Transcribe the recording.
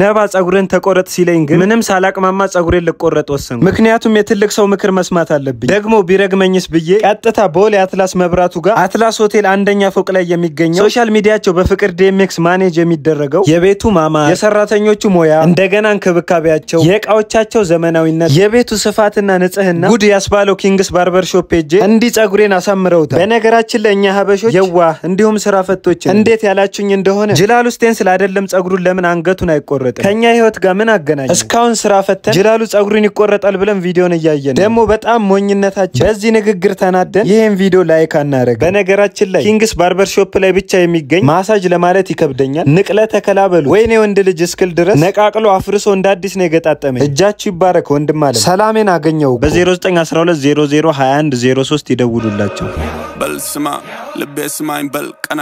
ነባ ጸጉርን ተቆረጥ ሲለኝ ግን ምንም ሳላቅማማ ጸጉሬን ልቆረጥ ወሰንኩ። ምክንያቱም የትልቅ ሰው ምክር መስማት አለብኝ። ደግሞ ቢረግመኝስ ብዬ ቀጥታ ቦሌ አትላስ መብራቱ ጋር አትላስ ሆቴል አንደኛ ፎቅ ላይ የሚገኘው ሶሻል ሚዲያቸው በፍቅር ዲኤምኤክስ ማኔጅ የሚደረገው የቤቱ ማማር፣ የሰራተኞቹ ሞያ፣ እንደገና እንክብካቤያቸው፣ የእቃዎቻቸው ዘመናዊነት፣ የቤቱ ስፋትና ንጽህና ጉድ ያስባለው ኪንግስ ባርበር ሾፕ ሄጄ እንዲህ ጸጉሬን አሳምረውታል። በነገራችን ላይ ሀበሾች የዋ እንዲሁም ስራ ፈቶችን እንዴት ያላችሁኝ እንደሆነ ጅላሉ ስቴንስል አይደለም ጸጉሩን ለምን አንገቱን አይቆረ አልተቆረጠ ከኛ ህይወት ጋር ምን አገናኘ? እስካሁን ስራ ፈተን ጅላሉ ጸጉሩን ይቆረጣል ብለን ቪዲዮን እያየን ደግሞ በጣም ሞኝነታችን በዚህ ንግግር ተናደን ይህን ቪዲዮ ላይክ አናረግ። በነገራችን ላይ ኪንግስ ባርበር ሾፕ ላይ ብቻ የሚገኝ ማሳጅ ለማለት ይከብደኛል። ንቅለ ተከላበሉ ወይኔ ወንድ ልጅ እስክል ድረስ ነቃቅሎ አፍርሶ እንደ አዲስ ነው የገጣጠመኝ። እጃችሁ ይባረክ ወንድም አለ። ሰላሜን አገኘው በ0912002103 ይደውሉላቸው። በልስማ ልቤ ስማኝ በልቀና